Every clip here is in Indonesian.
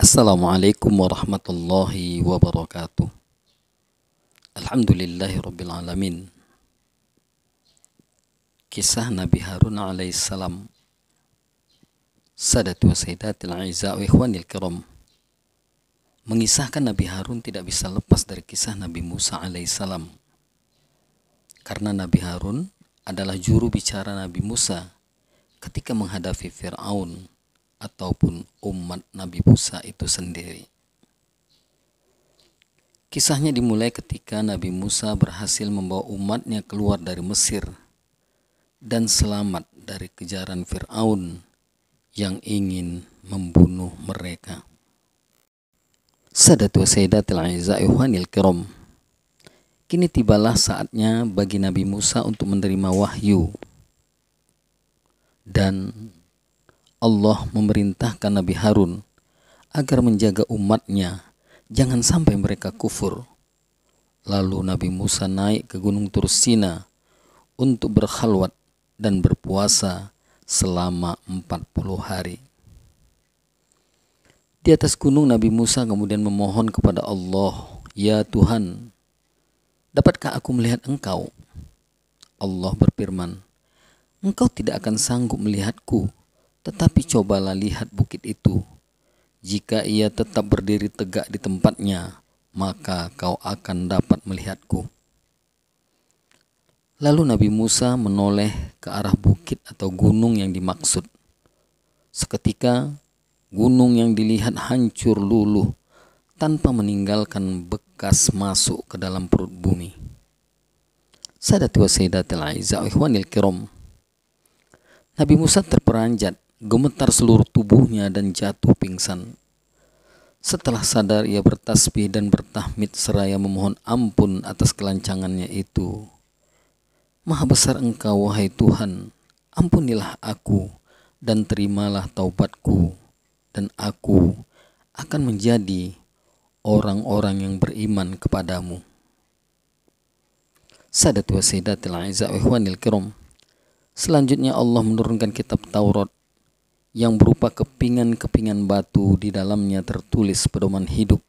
Assalamualaikum warahmatullahi wabarakatuh Alhamdulillahi rabbil alamin Kisah Nabi Harun alaihissalam Sadat wa sayyidatil aiza wa ikhwanil kiram Mengisahkan Nabi Harun tidak bisa lepas dari kisah Nabi Musa alaihissalam Karena Nabi Harun adalah juru bicara Nabi Musa ketika menghadapi Fir'aun ataupun umat Nabi Musa itu sendiri. Kisahnya dimulai ketika Nabi Musa berhasil membawa umatnya keluar dari Mesir dan selamat dari kejaran Firaun yang ingin membunuh mereka. Sadatu Sayyidatil Izzaiwanil Kiram Kini tibalah saatnya bagi Nabi Musa untuk menerima wahyu dan Allah memerintahkan Nabi Harun agar menjaga umatnya jangan sampai mereka kufur. Lalu Nabi Musa naik ke Gunung Tursina untuk berkhalwat dan berpuasa selama 40 hari. Di atas gunung Nabi Musa kemudian memohon kepada Allah, "Ya Tuhan, dapatkah aku melihat Engkau?" Allah berfirman, "Engkau tidak akan sanggup melihatku tetapi cobalah lihat bukit itu. Jika ia tetap berdiri tegak di tempatnya, maka kau akan dapat melihatku. Lalu Nabi Musa menoleh ke arah bukit atau gunung yang dimaksud. Seketika, gunung yang dilihat hancur luluh tanpa meninggalkan bekas masuk ke dalam perut bumi. Sadat wa sayyidatil kiram. Nabi Musa terperanjat gemetar seluruh tubuhnya dan jatuh pingsan. Setelah sadar ia bertasbih dan bertahmid seraya memohon ampun atas kelancangannya itu. Maha besar engkau wahai Tuhan, ampunilah aku dan terimalah taubatku dan aku akan menjadi orang-orang yang beriman kepadamu. Sadat wa sayyidatil kiram. Selanjutnya Allah menurunkan kitab Taurat yang berupa kepingan-kepingan batu di dalamnya tertulis pedoman hidup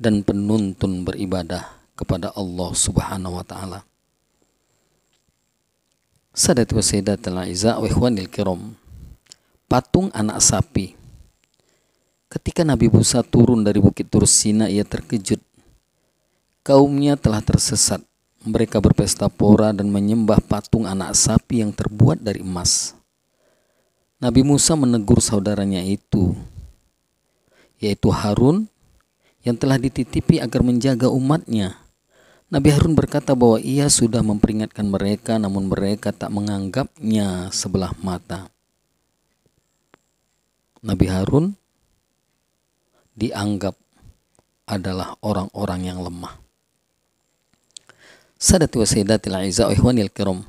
dan penuntun beribadah kepada Allah Subhanahu wa taala. Sadat wa telah aiza wa ikhwanil kiram. Patung anak sapi. Ketika Nabi Musa turun dari bukit Tur Sina ia terkejut. Kaumnya telah tersesat. Mereka berpesta pora dan menyembah patung anak sapi yang terbuat dari emas. Nabi Musa menegur saudaranya itu, yaitu Harun yang telah dititipi agar menjaga umatnya. Nabi Harun berkata bahwa ia sudah memperingatkan mereka namun mereka tak menganggapnya sebelah mata. Nabi Harun dianggap adalah orang-orang yang lemah. Sayyidatil Aizah sayyidatil kerom.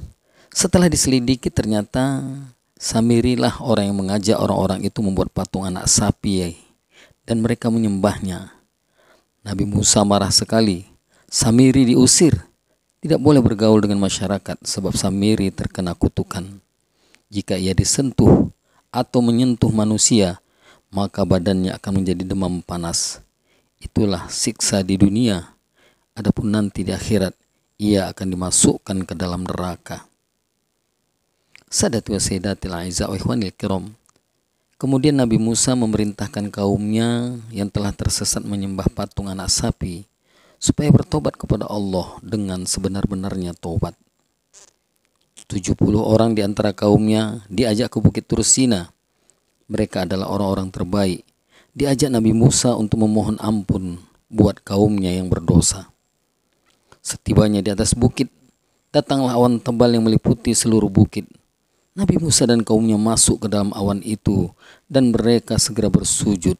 Setelah diselidiki ternyata Samirilah orang yang mengajak orang-orang itu membuat patung anak sapi dan mereka menyembahnya. Nabi Musa marah sekali. Samiri diusir. Tidak boleh bergaul dengan masyarakat sebab Samiri terkena kutukan. Jika ia disentuh atau menyentuh manusia, maka badannya akan menjadi demam panas. Itulah siksa di dunia. Adapun nanti di akhirat, ia akan dimasukkan ke dalam neraka. Sadat wa sayyidatil wa ikhwanil kiram. Kemudian Nabi Musa memerintahkan kaumnya yang telah tersesat menyembah patung anak sapi supaya bertobat kepada Allah dengan sebenar-benarnya tobat. 70 orang di antara kaumnya diajak ke Bukit Tursina. Mereka adalah orang-orang terbaik. Diajak Nabi Musa untuk memohon ampun buat kaumnya yang berdosa. Setibanya di atas bukit, datanglah awan tebal yang meliputi seluruh bukit Nabi Musa dan kaumnya masuk ke dalam awan itu dan mereka segera bersujud.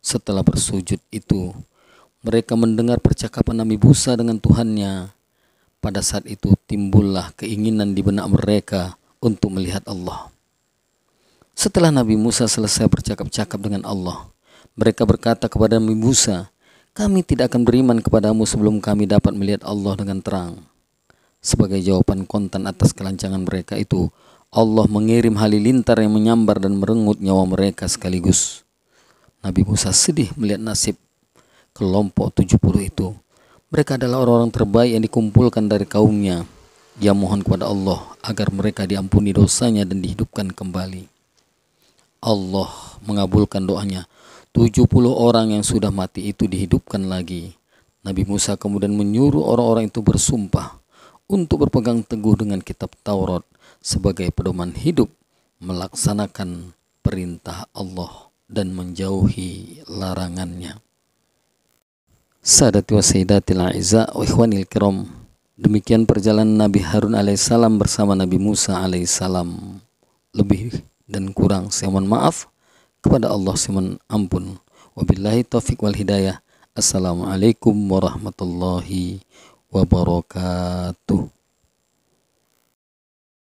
Setelah bersujud itu, mereka mendengar percakapan Nabi Musa dengan Tuhannya. Pada saat itu timbullah keinginan di benak mereka untuk melihat Allah. Setelah Nabi Musa selesai bercakap-cakap dengan Allah, mereka berkata kepada Nabi Musa, "Kami tidak akan beriman kepadamu sebelum kami dapat melihat Allah dengan terang." Sebagai jawaban kontan atas kelancangan mereka itu, Allah mengirim halilintar yang menyambar dan merenggut nyawa mereka sekaligus. Nabi Musa sedih melihat nasib kelompok 70 itu. Mereka adalah orang-orang terbaik yang dikumpulkan dari kaumnya. Dia mohon kepada Allah agar mereka diampuni dosanya dan dihidupkan kembali. Allah mengabulkan doanya. 70 orang yang sudah mati itu dihidupkan lagi. Nabi Musa kemudian menyuruh orang-orang itu bersumpah untuk berpegang teguh dengan kitab Taurat sebagai pedoman hidup melaksanakan perintah Allah dan menjauhi larangannya. Sadati wa sayyidatil a'izza wa ikhwanil kiram. Demikian perjalanan Nabi Harun alaihissalam bersama Nabi Musa alaihissalam. Lebih dan kurang saya mohon maaf kepada Allah saya mohon ampun. Wabillahi taufik wal hidayah. Assalamualaikum warahmatullahi wabarakatuh.